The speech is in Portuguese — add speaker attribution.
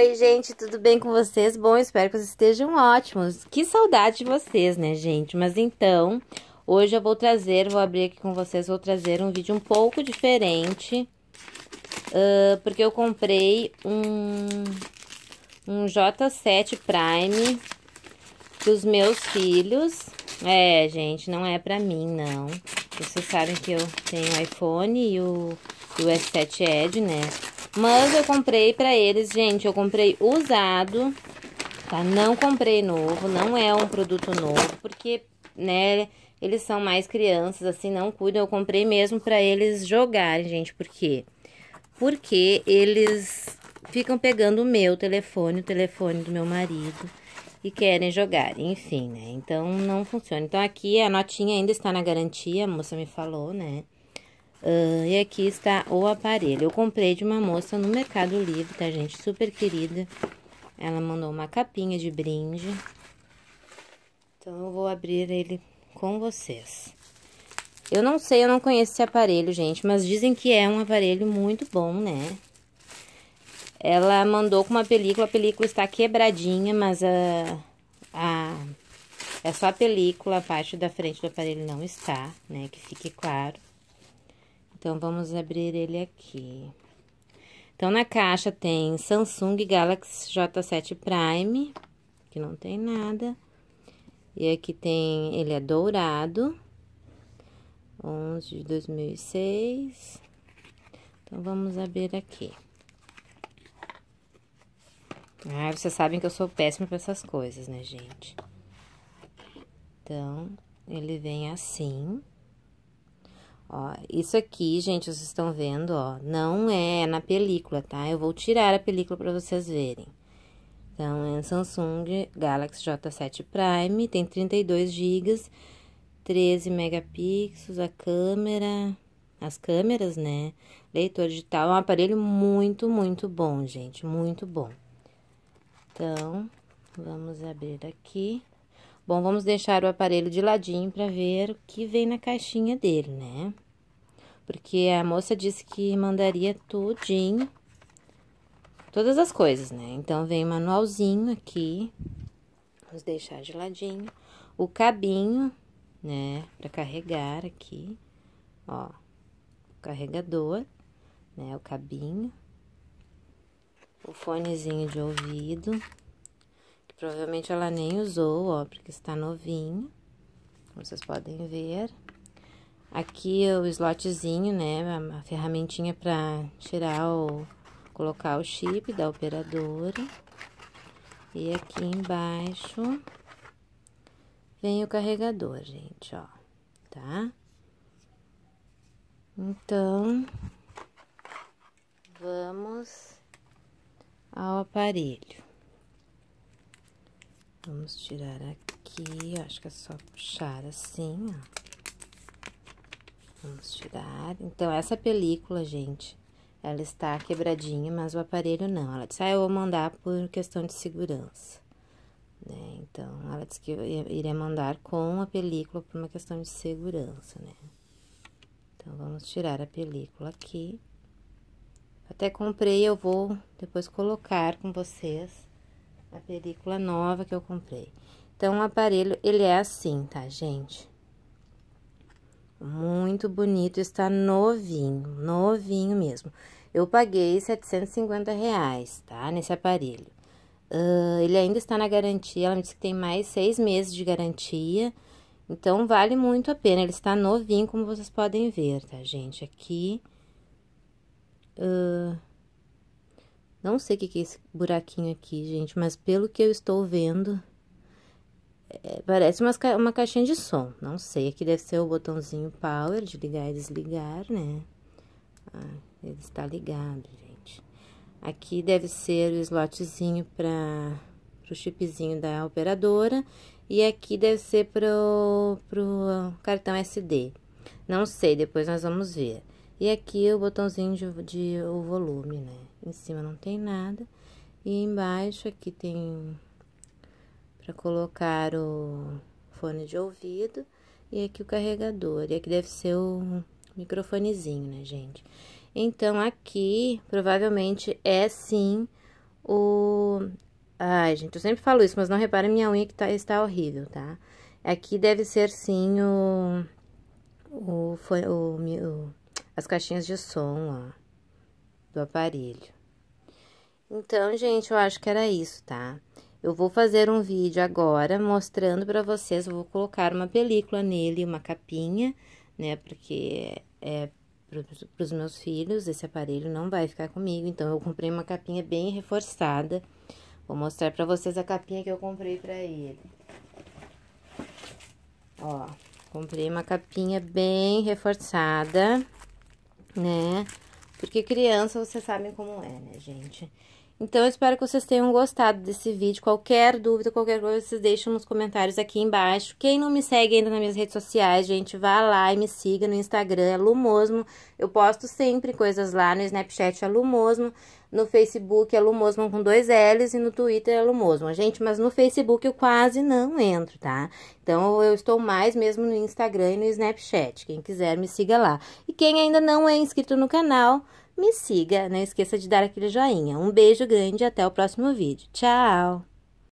Speaker 1: Oi, gente, tudo bem com vocês? Bom, espero que vocês estejam ótimos. Que saudade de vocês, né, gente? Mas então, hoje eu vou trazer, vou abrir aqui com vocês, vou trazer um vídeo um pouco diferente. Uh, porque eu comprei um, um J7 Prime dos meus filhos. É, gente, não é pra mim, não. Vocês sabem que eu tenho o iPhone e o, e o S7 Edge, né? Mas eu comprei pra eles, gente, eu comprei usado, tá? Não comprei novo, não é um produto novo, porque, né, eles são mais crianças, assim, não cuidam. Eu comprei mesmo pra eles jogarem, gente, por quê? Porque eles ficam pegando o meu telefone, o telefone do meu marido e querem jogar, enfim, né? Então não funciona. Então aqui a notinha ainda está na garantia, a moça me falou, né? Uh, e aqui está o aparelho. Eu comprei de uma moça no Mercado Livre, tá, gente? Super querida. Ela mandou uma capinha de brinde. Então, eu vou abrir ele com vocês. Eu não sei, eu não conheço esse aparelho, gente, mas dizem que é um aparelho muito bom, né? Ela mandou com uma película, a película está quebradinha, mas a, a, é só a película, a parte da frente do aparelho não está, né? Que fique claro. Então, vamos abrir ele aqui. Então, na caixa tem Samsung Galaxy J7 Prime, que não tem nada. E aqui tem, ele é dourado, 11 de 2006. Então, vamos abrir aqui. Ah, vocês sabem que eu sou péssima para essas coisas, né, gente? Então, ele vem assim. Ó, isso aqui, gente, vocês estão vendo, ó, não é na película, tá? Eu vou tirar a película para vocês verem. Então, é um Samsung Galaxy J7 Prime, tem 32 GB, 13 megapixels, a câmera, as câmeras, né? Leitor digital, é um aparelho muito, muito bom, gente, muito bom. Então, vamos abrir aqui. Bom, vamos deixar o aparelho de ladinho para ver o que vem na caixinha dele, né? Porque a moça disse que mandaria tudinho, todas as coisas, né? Então, vem o manualzinho aqui, vamos deixar de ladinho. O cabinho, né, para carregar aqui, ó, o carregador, né, o cabinho. O fonezinho de ouvido. Provavelmente ela nem usou, ó, porque está novinho, como vocês podem ver. Aqui é o slotzinho, né, a ferramentinha para tirar o... colocar o chip da operadora. E aqui embaixo vem o carregador, gente, ó, tá? Então, vamos ao aparelho. Vamos tirar aqui, acho que é só puxar assim, ó. Vamos tirar. Então, essa película, gente, ela está quebradinha, mas o aparelho não. Ela disse, ah, eu vou mandar por questão de segurança. Né? Então, ela disse que iria mandar com a película por uma questão de segurança, né? Então, vamos tirar a película aqui. Até comprei, eu vou depois colocar com vocês a película nova que eu comprei. Então, o aparelho, ele é assim, tá, gente? Muito bonito, está novinho, novinho mesmo. Eu paguei 750 reais, tá, nesse aparelho. Uh, ele ainda está na garantia, ela me disse que tem mais seis meses de garantia. Então, vale muito a pena, ele está novinho, como vocês podem ver, tá, gente? Aqui... Uh, não sei o que é esse buraquinho aqui, gente, mas pelo que eu estou vendo, é, parece uma, uma caixinha de som. Não sei, aqui deve ser o botãozinho power de ligar e desligar, né? Ah, ele está ligado, gente. Aqui deve ser o slotzinho para o chipzinho da operadora e aqui deve ser para o cartão SD. Não sei, depois nós vamos ver. E aqui o botãozinho de, de o volume, né? em cima não tem nada. E embaixo aqui tem para colocar o fone de ouvido e aqui o carregador. E aqui deve ser o microfonezinho, né, gente? Então aqui provavelmente é sim o Ai, gente, eu sempre falo isso, mas não repara minha unha que tá, está horrível, tá? Aqui deve ser sim o, o, o, o as caixinhas de som, ó do aparelho. Então, gente, eu acho que era isso, tá? Eu vou fazer um vídeo agora mostrando para vocês, vou colocar uma película nele, uma capinha, né? Porque é para os meus filhos, esse aparelho não vai ficar comigo, então eu comprei uma capinha bem reforçada. Vou mostrar para vocês a capinha que eu comprei para ele. Ó, comprei uma capinha bem reforçada, né? Porque criança, vocês sabem como é, né, gente? Então, eu espero que vocês tenham gostado desse vídeo. Qualquer dúvida, qualquer coisa, vocês deixam nos comentários aqui embaixo. Quem não me segue ainda nas minhas redes sociais, gente, vá lá e me siga no Instagram, é Lumosmo. Eu posto sempre coisas lá, no Snapchat é Lumosmo, no Facebook é Lumosmo com dois L's e no Twitter é Lumosmo. Gente, mas no Facebook eu quase não entro, tá? Então, eu estou mais mesmo no Instagram e no Snapchat. Quem quiser, me siga lá. E quem ainda não é inscrito no canal me siga, não esqueça de dar aquele joinha. Um beijo grande e até o próximo vídeo. Tchau!